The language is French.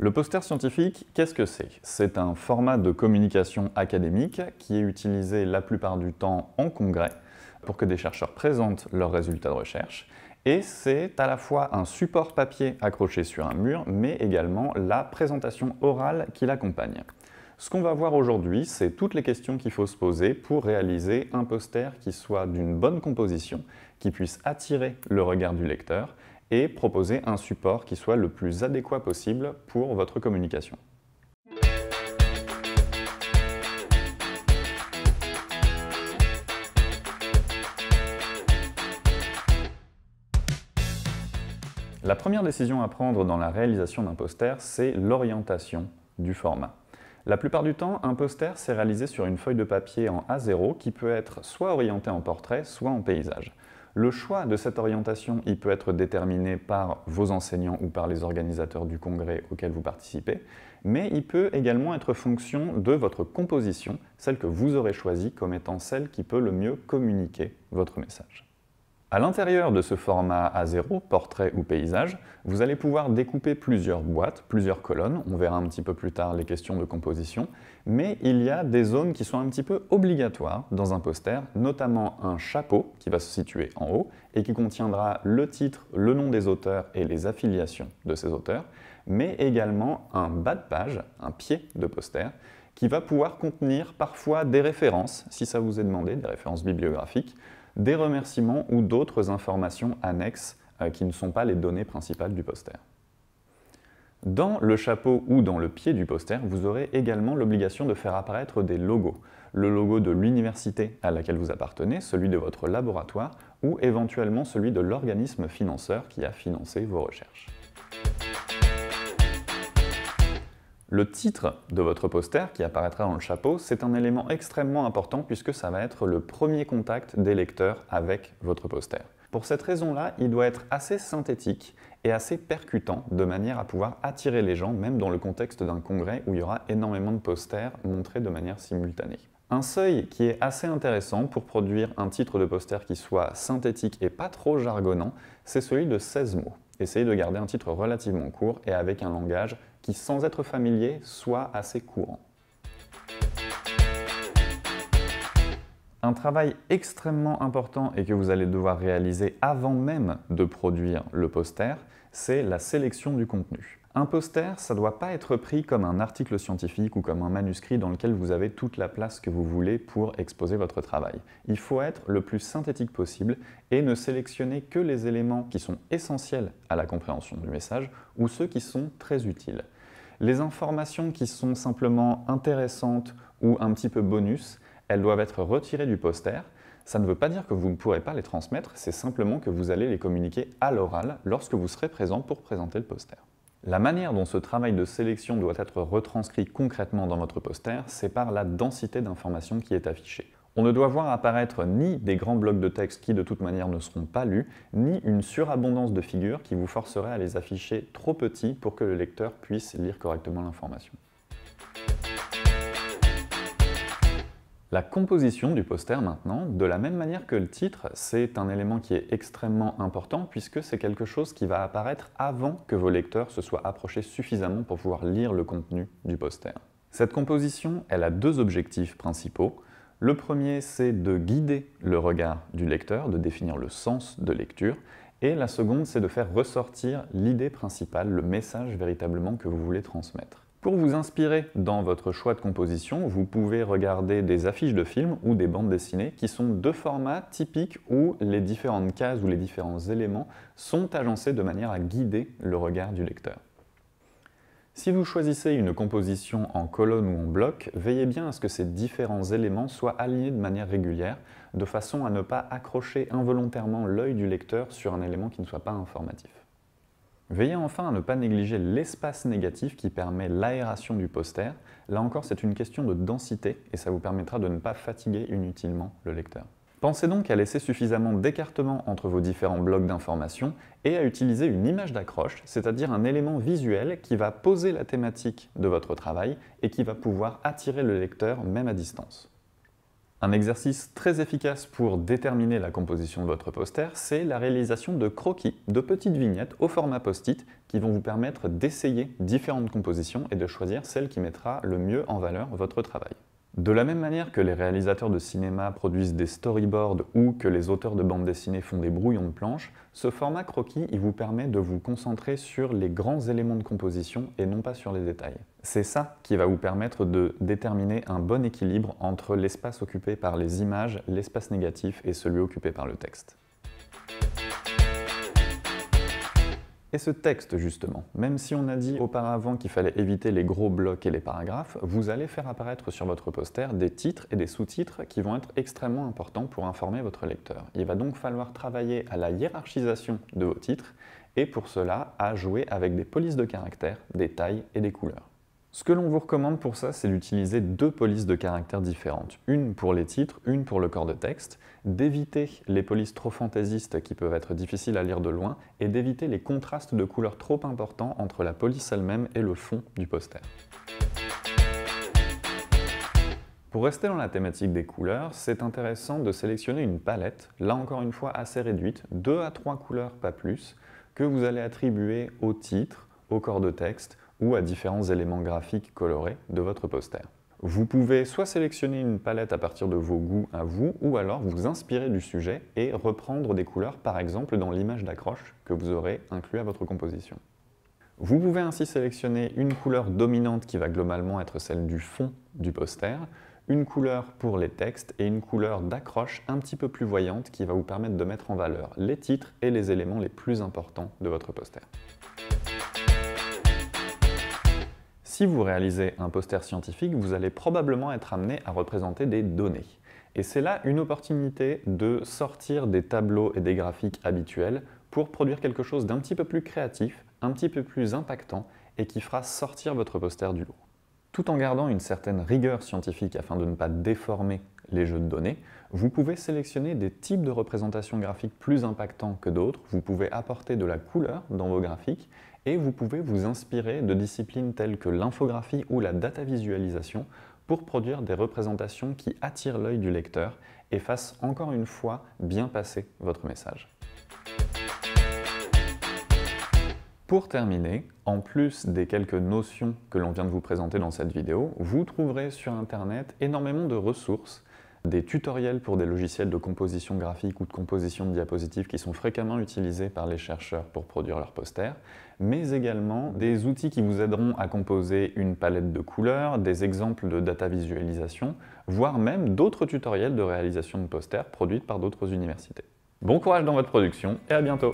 Le poster scientifique, qu'est-ce que c'est C'est un format de communication académique qui est utilisé la plupart du temps en congrès pour que des chercheurs présentent leurs résultats de recherche. Et c'est à la fois un support papier accroché sur un mur, mais également la présentation orale qui l'accompagne. Ce qu'on va voir aujourd'hui, c'est toutes les questions qu'il faut se poser pour réaliser un poster qui soit d'une bonne composition, qui puisse attirer le regard du lecteur et proposer un support qui soit le plus adéquat possible pour votre communication. La première décision à prendre dans la réalisation d'un poster, c'est l'orientation du format. La plupart du temps, un poster, s'est réalisé sur une feuille de papier en A0 qui peut être soit orientée en portrait, soit en paysage. Le choix de cette orientation, il peut être déterminé par vos enseignants ou par les organisateurs du congrès auquel vous participez, mais il peut également être fonction de votre composition, celle que vous aurez choisie comme étant celle qui peut le mieux communiquer votre message. À l'intérieur de ce format A0, portrait ou paysage, vous allez pouvoir découper plusieurs boîtes, plusieurs colonnes, on verra un petit peu plus tard les questions de composition, mais il y a des zones qui sont un petit peu obligatoires dans un poster, notamment un chapeau qui va se situer en haut et qui contiendra le titre, le nom des auteurs et les affiliations de ces auteurs, mais également un bas de page, un pied de poster, qui va pouvoir contenir parfois des références, si ça vous est demandé, des références bibliographiques, des remerciements ou d'autres informations annexes euh, qui ne sont pas les données principales du poster. Dans le chapeau ou dans le pied du poster, vous aurez également l'obligation de faire apparaître des logos. Le logo de l'université à laquelle vous appartenez, celui de votre laboratoire ou éventuellement celui de l'organisme financeur qui a financé vos recherches. Le titre de votre poster qui apparaîtra dans le chapeau, c'est un élément extrêmement important puisque ça va être le premier contact des lecteurs avec votre poster. Pour cette raison-là, il doit être assez synthétique et assez percutant de manière à pouvoir attirer les gens, même dans le contexte d'un congrès où il y aura énormément de posters montrés de manière simultanée. Un seuil qui est assez intéressant pour produire un titre de poster qui soit synthétique et pas trop jargonnant, c'est celui de 16 mots. Essayez de garder un titre relativement court et avec un langage qui, sans être familier, soit assez courant. Un travail extrêmement important et que vous allez devoir réaliser avant même de produire le poster, c'est la sélection du contenu. Un poster, ça ne doit pas être pris comme un article scientifique ou comme un manuscrit dans lequel vous avez toute la place que vous voulez pour exposer votre travail. Il faut être le plus synthétique possible et ne sélectionner que les éléments qui sont essentiels à la compréhension du message ou ceux qui sont très utiles. Les informations qui sont simplement intéressantes ou un petit peu bonus, elles doivent être retirées du poster. Ça ne veut pas dire que vous ne pourrez pas les transmettre, c'est simplement que vous allez les communiquer à l'oral lorsque vous serez présent pour présenter le poster. La manière dont ce travail de sélection doit être retranscrit concrètement dans votre poster, c'est par la densité d'informations qui est affichée. On ne doit voir apparaître ni des grands blocs de texte qui de toute manière ne seront pas lus, ni une surabondance de figures qui vous forcerait à les afficher trop petits pour que le lecteur puisse lire correctement l'information. La composition du poster maintenant, de la même manière que le titre, c'est un élément qui est extrêmement important puisque c'est quelque chose qui va apparaître avant que vos lecteurs se soient approchés suffisamment pour pouvoir lire le contenu du poster. Cette composition, elle a deux objectifs principaux. Le premier, c'est de guider le regard du lecteur, de définir le sens de lecture. Et la seconde, c'est de faire ressortir l'idée principale, le message véritablement que vous voulez transmettre. Pour vous inspirer dans votre choix de composition, vous pouvez regarder des affiches de films ou des bandes dessinées qui sont deux formats typiques où les différentes cases ou les différents éléments sont agencés de manière à guider le regard du lecteur. Si vous choisissez une composition en colonne ou en bloc, veillez bien à ce que ces différents éléments soient alignés de manière régulière, de façon à ne pas accrocher involontairement l'œil du lecteur sur un élément qui ne soit pas informatif. Veillez enfin à ne pas négliger l'espace négatif qui permet l'aération du poster. Là encore, c'est une question de densité et ça vous permettra de ne pas fatiguer inutilement le lecteur. Pensez donc à laisser suffisamment d'écartement entre vos différents blocs d'informations et à utiliser une image d'accroche, c'est-à-dire un élément visuel qui va poser la thématique de votre travail et qui va pouvoir attirer le lecteur même à distance. Un exercice très efficace pour déterminer la composition de votre poster, c'est la réalisation de croquis, de petites vignettes au format post-it qui vont vous permettre d'essayer différentes compositions et de choisir celle qui mettra le mieux en valeur votre travail. De la même manière que les réalisateurs de cinéma produisent des storyboards ou que les auteurs de bandes dessinées font des brouillons de planches, ce format croquis il vous permet de vous concentrer sur les grands éléments de composition et non pas sur les détails. C'est ça qui va vous permettre de déterminer un bon équilibre entre l'espace occupé par les images, l'espace négatif et celui occupé par le texte. Et ce texte, justement, même si on a dit auparavant qu'il fallait éviter les gros blocs et les paragraphes, vous allez faire apparaître sur votre poster des titres et des sous-titres qui vont être extrêmement importants pour informer votre lecteur. Il va donc falloir travailler à la hiérarchisation de vos titres, et pour cela, à jouer avec des polices de caractères, des tailles et des couleurs. Ce que l'on vous recommande pour ça, c'est d'utiliser deux polices de caractères différentes, une pour les titres, une pour le corps de texte, d'éviter les polices trop fantaisistes qui peuvent être difficiles à lire de loin, et d'éviter les contrastes de couleurs trop importants entre la police elle-même et le fond du poster. Pour rester dans la thématique des couleurs, c'est intéressant de sélectionner une palette, là encore une fois assez réduite, 2 à 3 couleurs pas plus, que vous allez attribuer au titre, au corps de texte, ou à différents éléments graphiques colorés de votre poster. Vous pouvez soit sélectionner une palette à partir de vos goûts à vous, ou alors vous inspirer du sujet et reprendre des couleurs par exemple dans l'image d'accroche que vous aurez inclus à votre composition. Vous pouvez ainsi sélectionner une couleur dominante qui va globalement être celle du fond du poster, une couleur pour les textes et une couleur d'accroche un petit peu plus voyante qui va vous permettre de mettre en valeur les titres et les éléments les plus importants de votre poster. Si vous réalisez un poster scientifique, vous allez probablement être amené à représenter des données. Et c'est là une opportunité de sortir des tableaux et des graphiques habituels pour produire quelque chose d'un petit peu plus créatif, un petit peu plus impactant et qui fera sortir votre poster du lot. Tout en gardant une certaine rigueur scientifique afin de ne pas déformer les jeux de données, vous pouvez sélectionner des types de représentations graphiques plus impactants que d'autres, vous pouvez apporter de la couleur dans vos graphiques et vous pouvez vous inspirer de disciplines telles que l'infographie ou la data visualisation pour produire des représentations qui attirent l'œil du lecteur et fassent encore une fois bien passer votre message. Pour terminer, en plus des quelques notions que l'on vient de vous présenter dans cette vidéo, vous trouverez sur Internet énormément de ressources des tutoriels pour des logiciels de composition graphique ou de composition de diapositives qui sont fréquemment utilisés par les chercheurs pour produire leurs posters, mais également des outils qui vous aideront à composer une palette de couleurs, des exemples de data visualisation, voire même d'autres tutoriels de réalisation de posters produites par d'autres universités. Bon courage dans votre production et à bientôt